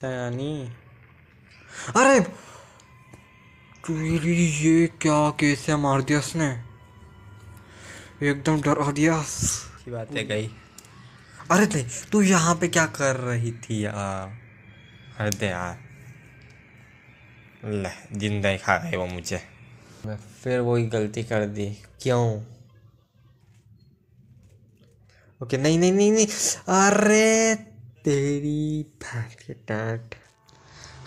तयानी अरे ये क्या कैसे मार दिया उसने एकदम डरा दिया की बात है गई अरे ते तू यहाँ पे क्या कर रही थी यार अरे तो यार ले जिंदा ही खा गए वो मुझे मैं फिर वही गलती कर दी क्यों ओके नहीं नहीं नहीं नहीं अरे तेरी भाग्य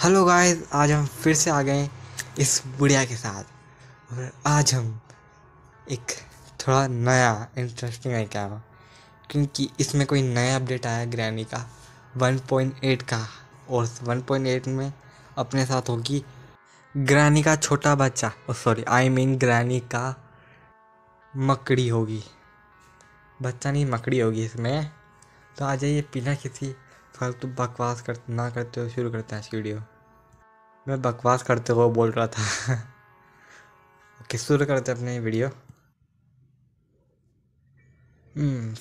हेलो गाइस आज हम फिर से आ गए इस बुढ़िया के साथ और आज हम एक थोड़ा नया इंटरेस्टिंग क्या क्योंकि इसमें कोई नया अपडेट आया ग्रैनी का 1.8 का और 1.8 में अपने साथ होगी ग्रैनी का छोटा बच्चा और सॉरी आई मीन ग्रैनी का मकड़ी होगी बच्चा नहीं मकड़ी होगी इसमें तो आ जाइए पीना किसी फालतू बकवास कर ना करते हुए शुरू करते हैं आज की वीडियो मैं बकवास करते हुए बोल रहा था ओके शुरू करते अपने वीडियो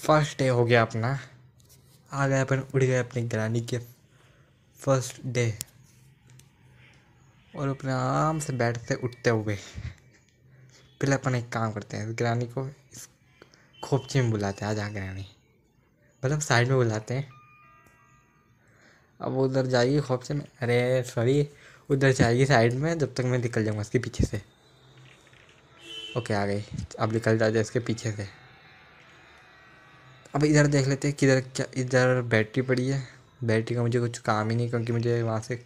फर्स्ट डे हो गया अपना आ गए अपन उड़ गए अपनी ग्रानी के फर्स्ट डे और अपने आराम से बैठते उठते हुए पहले अपन एक काम करते हैं ग्रानी को इस खोपचे में बुलाते हैं आ जा ग्रानी मतलब साइड में बुलाते हैं अब वो उधर जाएगी खौफ से मैं अरे सॉरी उधर जाएगी साइड में जब तक मैं निकल जाऊँगा इसके पीछे से ओके आ गई अब निकल जाते इसके पीछे से अब इधर देख लेते हैं किधर क्या इधर बैटरी पड़ी है बैटरी का मुझे कुछ काम ही नहीं क्योंकि मुझे वहाँ से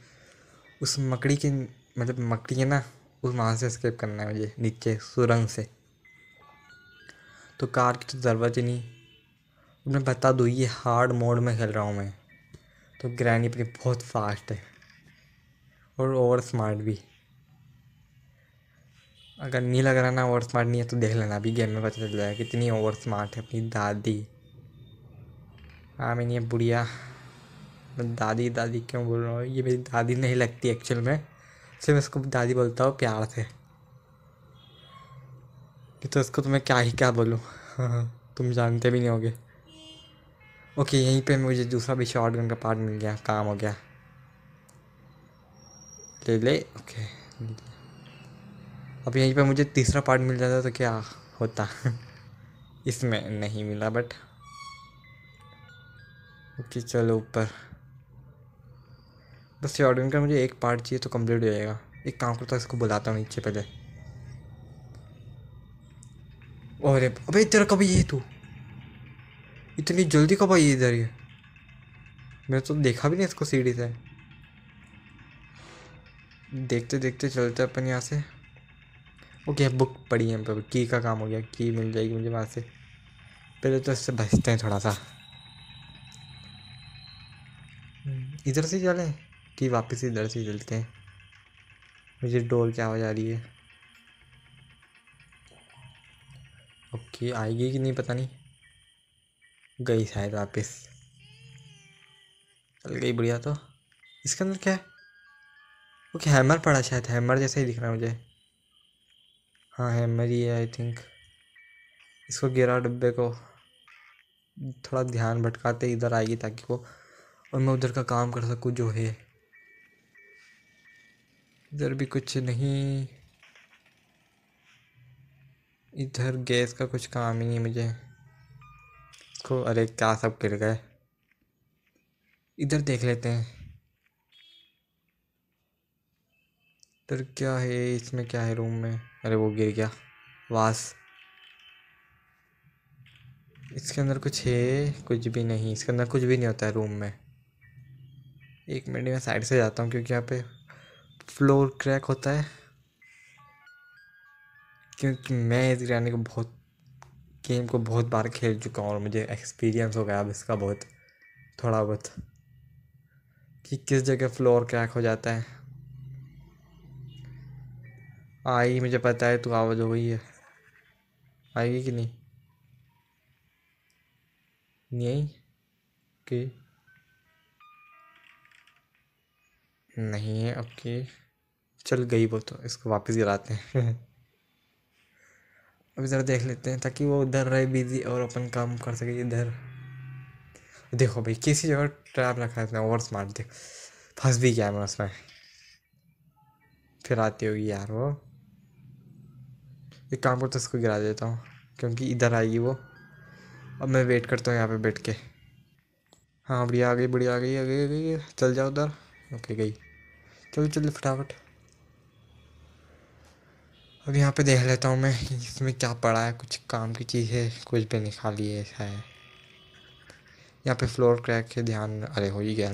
उस मकड़ी के मतलब मकड़ी है ना उस वहाँ से स्केप करना है मुझे नीचे सुरंग से तो कार की तो ज़रूरत ही नहीं मैं बता दूँ ये हार्ड मोड में खेल रहा हूँ मैं तो ग्रैनी अपनी बहुत फास्ट है और ओवर स्मार्ट भी अगर नहीं लग रहा ना ओवर स्मार्ट नहीं है तो देख लेना अभी गेम में पता चल जाएगा कितनी ओवर स्मार्ट है अपनी दादी हाँ मैंने बुढ़िया मैं दादी दादी क्यों बोल रहा हूँ ये मेरी दादी नहीं लगती एक्चुअल में सिर्फ मैं इसको दादी बोलता हूँ प्यार से तो इसको तो मैं क्या ही क्या बोलूँ तुम जानते भी नहीं होगे ओके यहीं पे मुझे दूसरा भी शॉर्ट का पार्ट मिल गया काम हो गया ले ले ओके अब यहीं पे मुझे तीसरा पार्ट मिल जाता तो क्या होता इसमें नहीं मिला बट ओके चलो ऊपर बस शॉर्ट का मुझे एक पार्ट चाहिए तो कंप्लीट हो जाएगा एक काम करता इसको बुलाता हूँ नीचे पहले और अबे तेरा कभी ये तू इतनी जल्दी कब आई इधर ये मैं तो देखा भी नहीं इसको सीढ़ी से देखते देखते चलते अपन यहाँ से ओके बुक पड़ी है पर की का काम हो गया की मिल जाएगी मुझे वहाँ से पहले तो इससे बचते हैं थोड़ा सा हम्म, इधर से चलें कि वापस इधर से चलते हैं मुझे डोल की आवाज़ आ रही है ओके आएगी कि नहीं पता नहीं गई शायद वापस चल गई बढ़िया तो इसके अंदर क्या है ओके हैमर पड़ा शायद हैमर जैसा ही दिख रहा है मुझे हाँ हैमर ही है आई थिंक इसको गिरा डब्बे को थोड़ा ध्यान भटकाते इधर आएगी ताकि वो और मैं उधर का काम कर सकूँ जो है इधर भी कुछ नहीं इधर गैस का कुछ काम ही नहीं मुझे इसको अरे क्या सब गिर गए इधर देख लेते हैं इधर क्या है इसमें क्या है रूम में अरे वो गिर गया वास इसके अंदर कुछ है कुछ भी नहीं इसके अंदर कुछ भी नहीं होता है रूम में एक मिनट में साइड से जाता हूँ क्योंकि यहाँ पे फ्लोर क्रैक होता है क्योंकि मैं इस गिराने को बहुत गेम को बहुत बार खेल चुका हूँ और मुझे एक्सपीरियंस हो गया अब इसका बहुत थोड़ा बहुत कि किस जगह फ्लोर क्रैक हो जाता है आई मुझे पता है तू आवाज़ हो गई है आएगी कि नहीं नहीं आई ओके नहीं है ओके चल गई वो तो इसको वापस गिराते हैं अभी ज़रा देख लेते हैं ताकि वो उधर रहे बिजी और अपन काम कर सके इधर देखो भाई किसी जगह ट्रैप रखा है इतना ओवर स्मार्ट देख फंस भी गया मैं उसमें फिर आती होगी यार वो एक काम तो उसको गिरा देता हूँ क्योंकि इधर आएगी वो अब मैं वेट करता हूँ यहाँ पे बैठ के हाँ बढ़िया आ गई बढ़िया आ गई आ गई आ गई चल जाओ उधर ओके गई चलो चलो फटाफट अब यहाँ पे देख लेता हूँ मैं इसमें क्या पड़ा है कुछ काम की चीज़ है कुछ भी नहीं खाली है ऐसा है यहाँ पे फ्लोर क्रैक के ध्यान अरे हो ही गया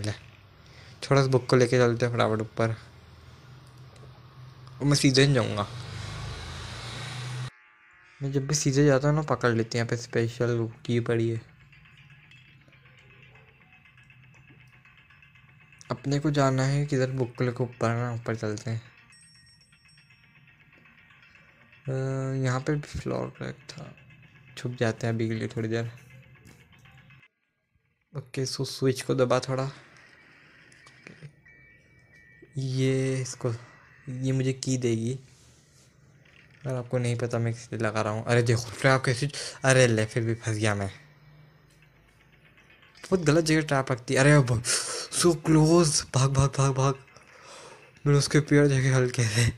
थोड़ा सा बुक को लेके चलते हैं फटाफट ऊपर और मैं सीधे ही जाऊँगा मैं जब भी सीधे जाता हूँ ना पकड़ लेती हैं यहाँ पे स्पेशल की पड़ी है अपने को जाना है किधर बुक को लेकर ऊपर ना ऊपर चलते हैं यहाँ पे भी फ्लोर क्रैक था छुप जाते हैं अभी के लिए थोड़ी देर ओके सो स्विच को दबा थोड़ा ये इसको ये मुझे की देगी अगर आपको नहीं पता मैं किसी लगा रहा हूँ अरे देखो ट्रैप कैसे अरे ले फिर भी फंस गया मैं बहुत गलत जगह ट्रैप रखती अरे सो क्लोज भाग भाग भाग भाग मेरे उसके पेड़ जगह हल्के थे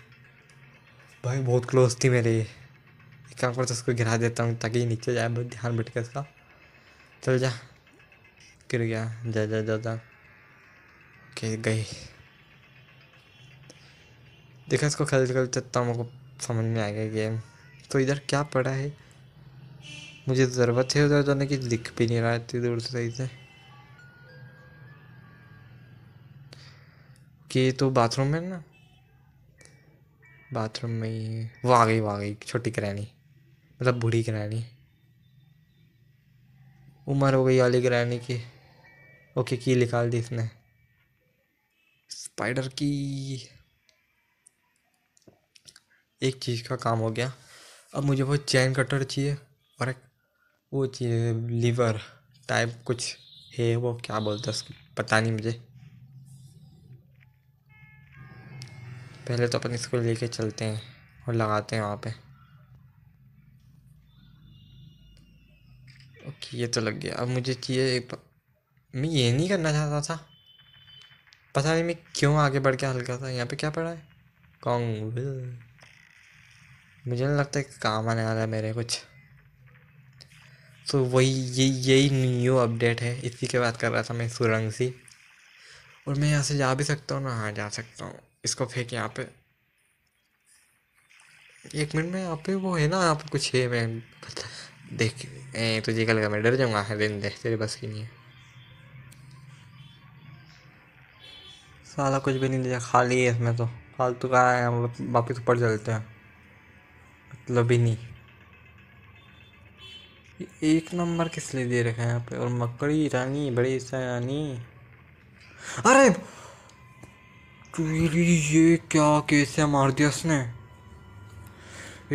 भाई बहुत क्लोज थी मेरे एक काम करता तो उसको गिरा देता हूँ ताकि नीचे जाए बहुत ध्यान बैठ के उसका चल जा गिर गया जा जा जा जा ओके गई देखा इसको खेल खेल चलता हूँ को समझ में आ गया गेम तो इधर क्या पड़ा है मुझे तो ज़रूरत है उधर जाने की दिख भी नहीं रहा है इतनी दूर से सही से कि तो बाथरूम है ना बाथरूम में ही वो आ गई वो आ गई छोटी करानी मतलब बूढ़ी करानी उम्र हो गई वाली करानी की ओके की निकाल दी इसने स्पाइडर की एक चीज़ का काम हो गया अब मुझे वो चैन कटर चाहिए और एक वो चाहिए लीवर टाइप कुछ है वो क्या बोलता है पता नहीं मुझे पहले तो अपन इसको लेके चलते हैं और लगाते हैं वहाँ पे ओके ये तो लग गया अब मुझे चाहिए एक मैं ये नहीं करना चाहता था पता नहीं मैं क्यों आगे बढ़ के हल्का था यहाँ पे क्या पड़ा है कॉन्ग मुझे नहीं लगता काम आने वाला है मेरे कुछ तो वही ये यही न्यू अपडेट है इसी के बात कर रहा था मैं सुरंग सी और मैं यहाँ से जा भी सकता हूँ ना हाँ जा सकता हूँ इसको फेंक यहाँ पे एक मिनट में यहाँ पे वो है ना यहाँ पे कुछ है मैं देख ए, तुझे कल का मैं डर जाऊँगा दिन देख तेरे बस की नहीं है साला कुछ भी नहीं दिया खाली है इसमें तो फालतू का है हम वापस ऊपर चलते हैं मतलब ही नहीं एक नंबर किस लिए दे रखा है यहाँ पे और मकड़ी रानी बड़ी सयानी अरे तेरी ये क्या कैसे मार दिया उसने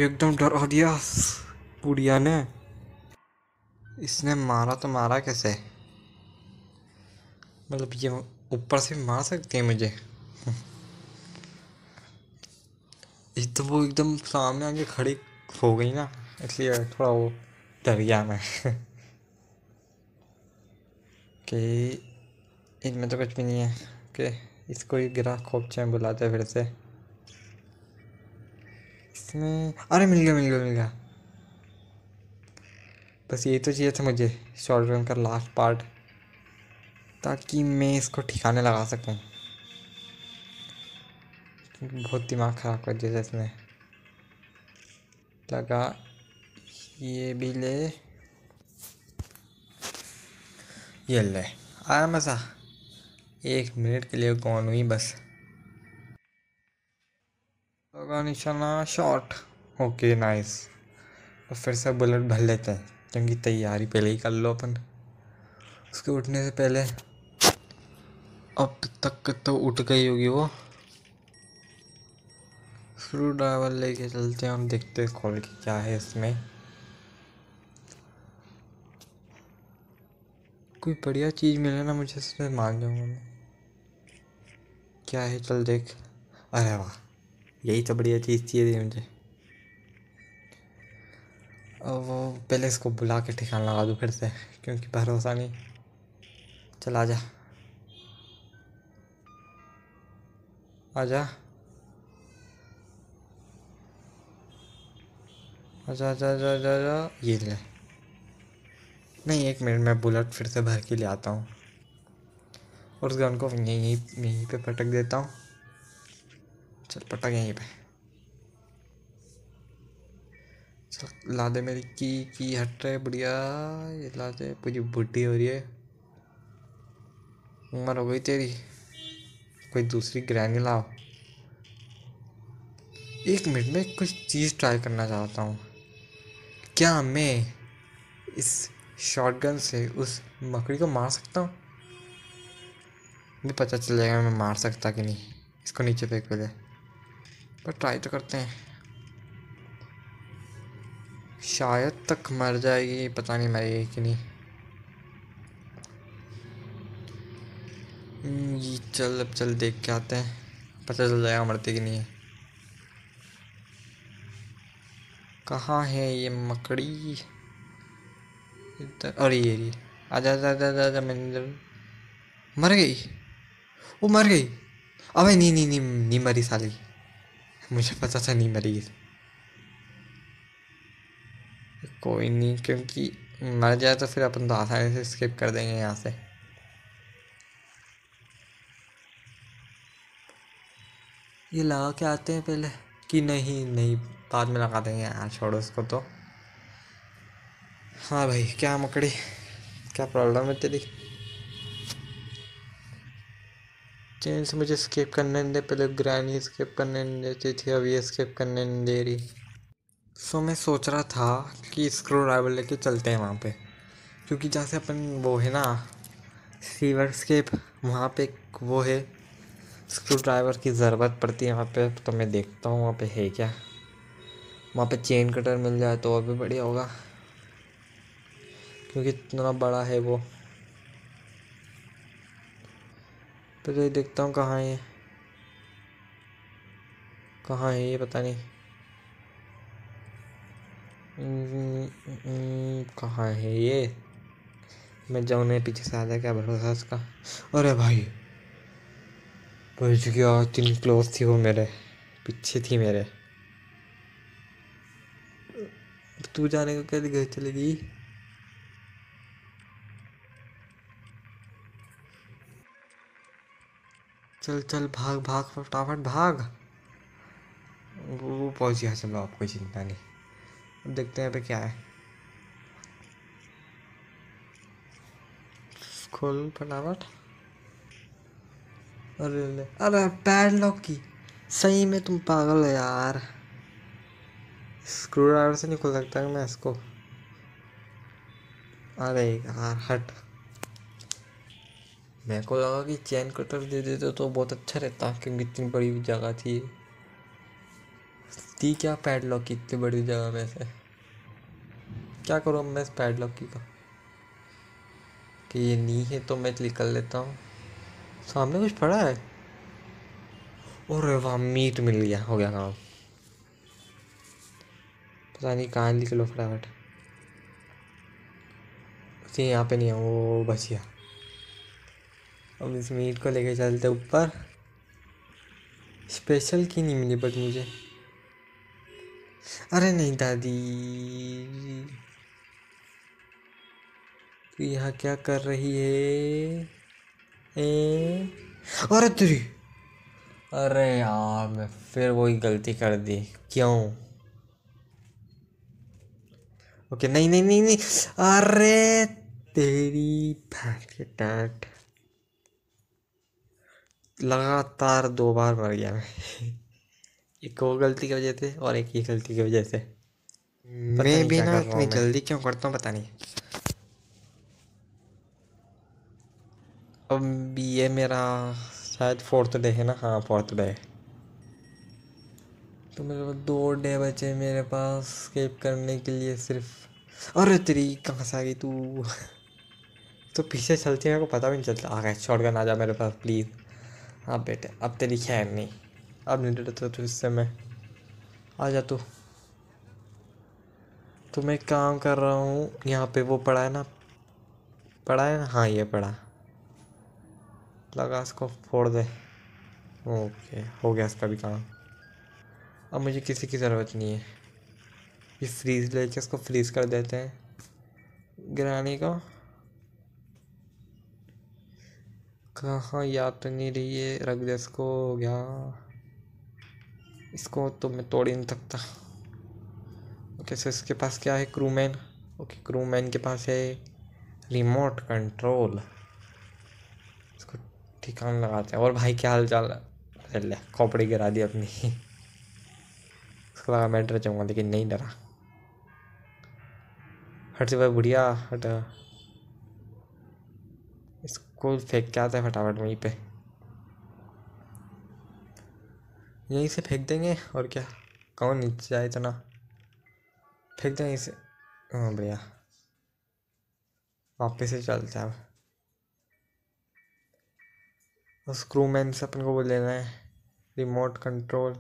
एकदम डरा दिया बुढ़िया ने इसने मारा तो मारा कैसे मतलब ये ऊपर से मार सकती है मुझे तो वो एकदम सामने आके खड़ी हो गई ना इसलिए थोड़ा वो डर गया मैं कि इनमें तो कुछ भी नहीं है ओके इसको ये ग्राह खोपचे में बुलाते हैं फिर से इसमें अरे मिल गया मिल गया मिल गया बस ये तो चाहिए था मुझे शॉर्ट रन का लास्ट पार्ट ताकि मैं इसको ठिकाने लगा सकूं बहुत दिमाग ख़राब कर दिया था इसने लगा ये भी ले ये ले आया मज़ा एक मिनट के लिए कौन हुई बस निशाना शॉर्ट ओके नाइस तो फिर से बुलेट भर लेते हैं क्योंकि तैयारी पहले ही कर लो अपन उसके उठने से पहले अब तक तो उठ गई होगी वो स्क्रू ड्राइवर लेके चलते हैं हम देखते हैं खोल के क्या है इसमें कोई बढ़िया चीज़ मिले ना मुझे इसमें मान जाऊँगा मैं क्या है चल देख अरे वाह यही तो बढ़िया चीज़ चाहिए थी मुझे वो पहले इसको बुला के ठिकाना लगा दूँ फिर से क्योंकि भरोसा नहीं चल आ आजा आजा आजा आजा आजा ये ले नहीं एक मिनट मैं बुलेट फिर से भर के ले आता हूँ और उस गन को यहीं यहीं यहीं पे पटक देता हूँ चल पटक यहीं पे चल ला दे मेरी की की हट रहे बढ़िया ये ला दे पूरी बुढ़ी हो रही है उम्र हो गई तेरी कोई दूसरी ग्रैनी लाओ एक मिनट में कुछ चीज़ ट्राई करना चाहता हूँ क्या मैं इस शॉटगन से उस मकड़ी को मार सकता हूँ नहीं पता चलेगा मैं मार सकता कि नहीं इसको नीचे फेंक पहले पर ट्राई तो करते हैं शायद तक मर जाएगी पता नहीं मरेगी कि नहीं हम्म, ये चल अब चल देख के आते हैं पता चल जाएगा मरते कि नहीं कहाँ है ये मकड़ी इधर अरे ये आ आजा आजा आजा जा मर गई वो मर गई अबे नहीं नहीं नहीं नहीं मरी साली मुझे पता था नहीं मरी कोई नहीं क्योंकि मर जाए तो फिर अपन तो आसानी से स्किप कर देंगे यहाँ से ये लगा के आते हैं पहले कि नहीं नहीं बाद में लगा देंगे यार छोड़ो उसको तो हाँ भाई क्या मकड़ी क्या प्रॉब्लम है तेरी चैन से मुझे स्केप करने नहीं दे पहले ग्रैनी स्केप करने नहीं देती थी अब ये स्केप करने नहीं दे रही सो मैं सोच रहा था कि स्क्रू ड्राइवर लेके चलते हैं वहाँ पे क्योंकि जहाँ से अपन वो है ना सीवर स्केप वहाँ पे वो है स्क्रू ड्राइवर की ज़रूरत पड़ती है वहाँ पे तो मैं देखता हूँ वहाँ पे है क्या वहाँ पे चेन कटर मिल जाए तो और भी बढ़िया होगा क्योंकि इतना बड़ा है वो पहले देखता हूँ कहाँ है कहाँ है ये पता नहीं कहाँ है ये मैं जाऊँ नहीं पीछे से आ जाए क्या भरोसा उसका अरे भाई बच गया तीन क्लोज थी वो मेरे पीछे थी मेरे तू जाने को कैसे घर चलेगी चल चल भाग भाग फटाफट भाग वो पहुँच गया चलो आप कोई चिंता नहीं अब देखते हैं पे क्या है खोल फटाफट अरे ले अरे पैड लॉक की सही में तुम पागल हो यार स्क्रू ड्राइवर से नहीं खोल सकता मैं इसको अरे यार हट मेरे को लगा कि चैन कटर दे देते तो बहुत अच्छा रहता क्योंकि इतनी बड़ी जगह थी थी क्या पैडलॉक की इतनी बड़ी जगह में से क्या करूँ मैं इस पैडलॉक की का कि ये नहीं है तो मैं निकल लेता हूँ सामने कुछ पड़ा है और वहाँ मीट मिल गया हो गया काम पता नहीं कहाँ निकलो फटाफट यहाँ पे नहीं है वो बचिया अब इस मीट को लेके चलते ऊपर स्पेशल की नहीं मिली बट मुझे अरे नहीं दादी तू यहाँ क्या कर रही है ए? अरे तुरी अरे यार मैं फिर वही गलती कर दी क्यों ओके नहीं नहीं नहीं नहीं अरे तेरी भाग्य टाट लगातार दो बार मर गया मैं एक वो गलती की वजह से और एक ये गलती की वजह से मैं भी ना इतनी जल्दी क्यों करता हूँ पता नहीं अब ये मेरा शायद फोर्थ डे है ना हाँ फोर्थ डे तो मेरे पास दो डे बचे मेरे पास स्केप करने के लिए सिर्फ अरे तेरी कहाँ से आ गई तू तो पीछे चलती मेरे को पता भी नहीं चलता आ गए शॉटगन आ जा मेरे पास प्लीज़ हाँ बेटे अब तेरी खैर नहीं अब नहीं डरता तू इससे मैं आ जा तू तो मैं काम कर रहा हूँ यहाँ पे वो पड़ा है ना पड़ा है ना हाँ ये पड़ा लगा इसको फोड़ दे ओके हो गया इसका भी काम अब मुझे किसी की ज़रूरत नहीं है ये फ्रीज़ लेके इसको फ्रीज़ कर देते हैं ग्रानी को कहाँ याद तो नहीं रही है दे को हो गया इसको तो मैं तोड़ ही नहीं सकता ओके सर इसके पास क्या है क्रूमैन ओके क्रूमैन के पास है रिमोट कंट्रोल इसको ठिकान लगाते हैं और भाई क्या हाल चाल ले खोपड़ी गिरा दी अपनी उसको लगा मैं डर जाऊँगा लेकिन नहीं डरा हट से भाई बुढ़िया हट को फेंक के आता है फटाफट वहीं पे यहीं से फेंक देंगे और क्या कौन नीचे जाए इतना फेंक देंगे इसे हाँ भैया वापस से चलते हैं अब स्क्रू मैन से अपन को वो लेना है रिमोट कंट्रोल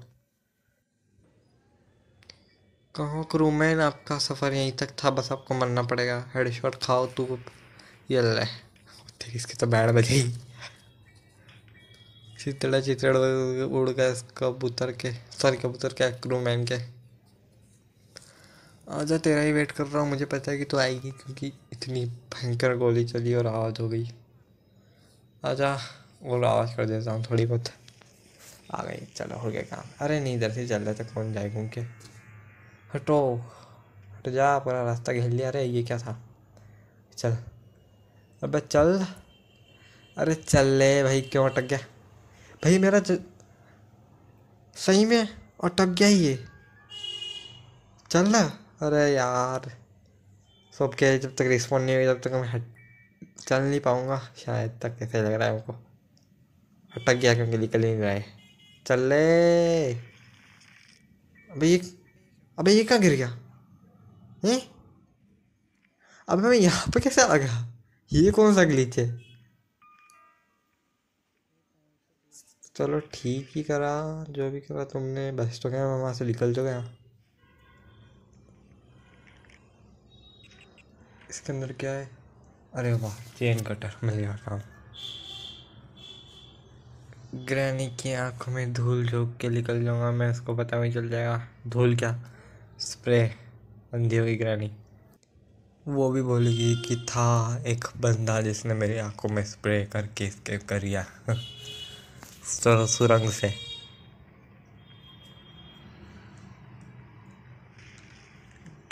कहो क्रू मैन आपका सफ़र यहीं तक था बस आपको मरना पड़ेगा हेडशॉट खाओ तू ये ले ठीक इसकी तो बैड बजाई चितड़ा चितड़ उड़ गए कबूतर के सॉरी कबूतर के क्रू मैन के आजा तो तेरा ही वेट कर रहा हूँ मुझे पता है कि तू तो आएगी क्योंकि इतनी भयंकर गोली चली और आवाज़ हो गई आजा और आवाज़ कर देता हूँ थोड़ी बहुत आ गई चलो हो गया काम अरे नहीं इधर से चल रहे थे कौन जाए घूम के हटो हट जा पूरा रास्ता घेर लिया अरे ये क्या था चल अबे चल अरे चल ले भाई क्यों अटक गया भाई मेरा ज... सही में अटक गया ये चल ना अरे यार सब के जब तक रिस्पॉन्ड नहीं हुई तब तक मैं हट चल नहीं पाऊँगा शायद तक कैसे लग रहा है हमको अटक गया क्योंकि निकल ही नहीं रहा है चल ले अबे ये अबे ये कहाँ गिर गया हैं अबे मैं यहाँ पे कैसे आ गया ये कौन सा ग्लिच है चलो ठीक ही करा जो भी करा तुमने बस तो गया मैं वहाँ से निकल तो गया इसके अंदर क्या है अरे वाह चेन कटर मिल गया काम ग्रैनी की आंखों में धूल झोंक के निकल जाऊंगा मैं इसको पता नहीं चल जाएगा धूल क्या स्प्रे अंधी होगी ग्रैनी वो भी बोलेगी कि था एक बंदा जिसने मेरी आंखों में स्प्रे करके स्केप कर लिया सुरंग से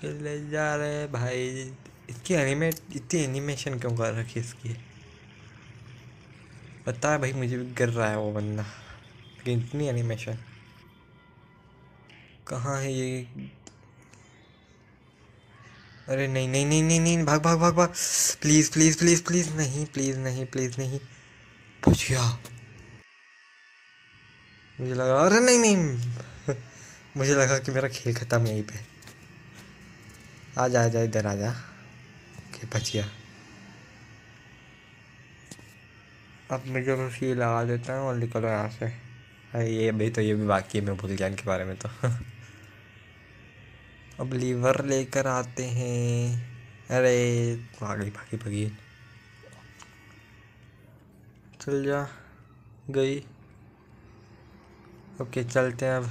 ले जा रहे भाई इसकी एनिमेट इतनी एनिमेशन क्यों कर रखी इसकी पता है भाई मुझे भी गिर रहा है वो बंदा लेकिन इतनी एनिमेशन कहाँ है ये अरे नहीं नहीं नहीं नहीं नहीं भाग भाग भाग भाग प्लीज़ प्लीज़ प्लीज़ प्लीज़ नहीं प्लीज़ नहीं प्लीज़ नहीं बच मुझे लगा अरे नहीं नहीं मुझे लगा कि मेरा खेल ख़त्म यहीं पे आ जा आ जा इधर आ जा के बच अब मैं जो उसी लगा देता हूँ और निकलो यहाँ से अरे ये अभी तो ये भी बाकी है मैं भूल गया इनके बारे में तो अब लीवर लेकर आते हैं अरे भागी भागी भागी चल जा गई ओके चलते हैं अब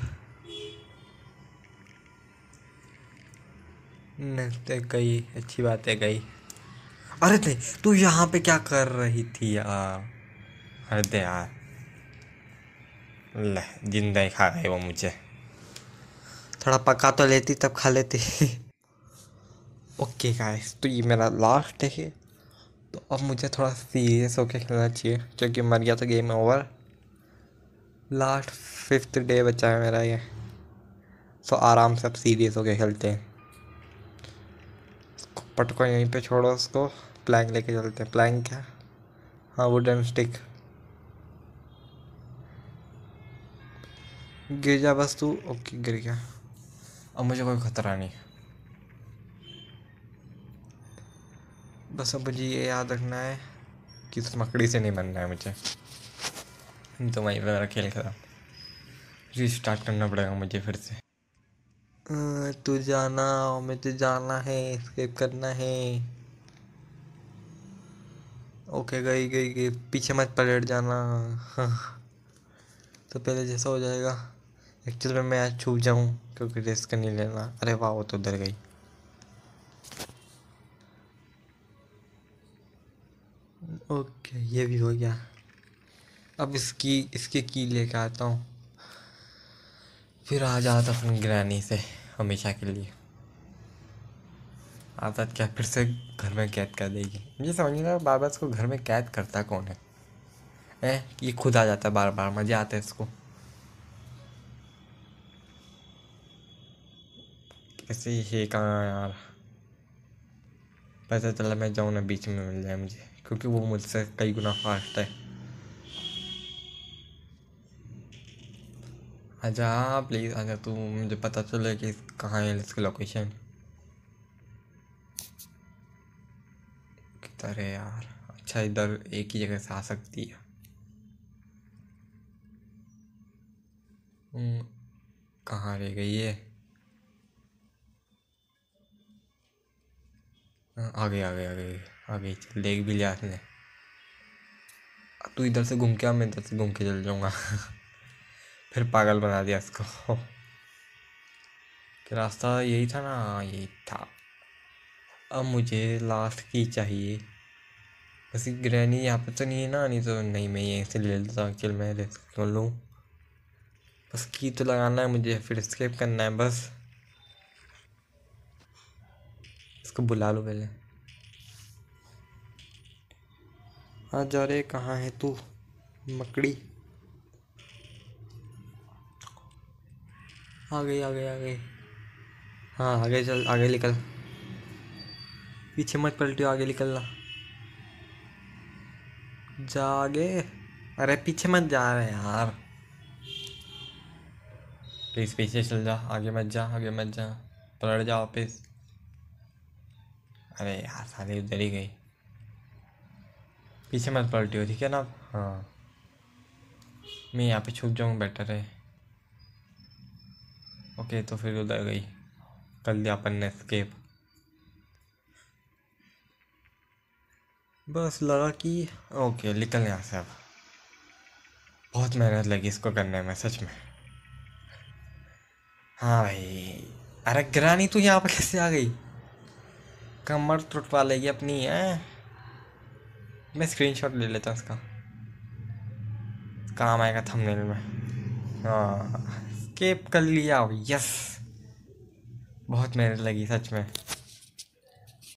नहीं गई अच्छी बात है गई अरे नहीं तू यहाँ पे क्या कर रही थी यार अरे यार जिंदा ही खा गए वो मुझे थोड़ा पका तो लेती तब खा लेती ओके गाइस तो ये मेरा लास्ट है तो अब मुझे थोड़ा सीरियस होकर खेलना चाहिए क्योंकि मर गया तो game over last fifth day बचा है मेरा ये सो आराम से अब सीरियस होकर खेलते हैं पटको यहीं पे छोड़ो उसको प्लैंग लेके चलते हैं प्लैंग क्या हाँ वुडन स्टिक गिर जा बस तू ओके गिर गया अब मुझे कोई ख़तरा नहीं बस अब मुझे ये याद रखना है कि उस मकड़ी से नहीं बनना है मुझे तो वहीं पर खेल खराब रिस्टार्ट करना पड़ेगा मुझे फिर से तू जाना मुझे जाना है स्केप करना है ओके गई गई गई पीछे मत पलट जाना हाँ तो पहले जैसा हो जाएगा एक्चुअल में मैं आज छूट जाऊँ क्योंकि रिस्क नहीं लेना अरे वाह वो तो उधर गई ओके ये भी हो गया अब इसकी इसके की कर आता हूँ फिर आ जाता अपनी ग्रैनी से हमेशा के लिए आदत क्या फिर से घर में कैद कर देगी मुझे समझ नहीं बार बार इसको घर में कैद करता कौन है ए, ये खुद आ जाता है बार बार मज़े आते हैं इसको ऐसे ही कहाँ यार पता चला मैं जाऊँ ना बीच में मिल जाए मुझे क्योंकि वो मुझसे कई गुना फास्ट है आजा प्लीज़ आजा तू मुझे पता चले कि कहाँ है इसकी लोकेशन किधर है यार अच्छा इधर एक ही जगह से आ सकती है हम्म, कहाँ रह गई है आगे आगे आगे आगे चल देख भी लिया इसने तू इधर से घूम के आ मैं इधर से घूम के चल जाऊँगा फिर पागल बना दिया इसको रास्ता यही था ना हाँ, यही था अब मुझे लास्ट की चाहिए बस ग्रैनी यहाँ पे तो नहीं है ना नहीं तो नहीं मैं यहीं से ले लेता हूँ चल मैं रिस्क लूँ बस की तो लगाना है मुझे फिर स्केप करना है बस इसको बुला लो पहले हाँ जा रे कहाँ है तू मकड़ी आ गई आ गई आ गई हाँ आगे चल आगे निकल पीछे मत पलटियो आगे निकलना जा आगे अरे पीछे मत जा रहे यार प्लीज़ पीछे चल जा आगे मत जा आगे मत जा पलट जा वापस अरे यार साली उधर ही गई पीछे मत पलटी हो ठीक है ना हाँ मैं यहाँ पे छुप जाऊँ बेटर है ओके तो फिर उधर गई कर लिया अपन ने स्केप बस लगा कि ओके निकल यहाँ से अब बहुत मेहनत लगी इसको करने में सच में हाँ भाई अरे ग्रानी तू यहाँ पर कैसे आ गई कमर टुटवा लेगी अपनी है मैं स्क्रीनशॉट ले लेता हूँ इसका काम आएगा थंबनेल में हाँ स्केप कर लिया यस बहुत मेहनत लगी सच में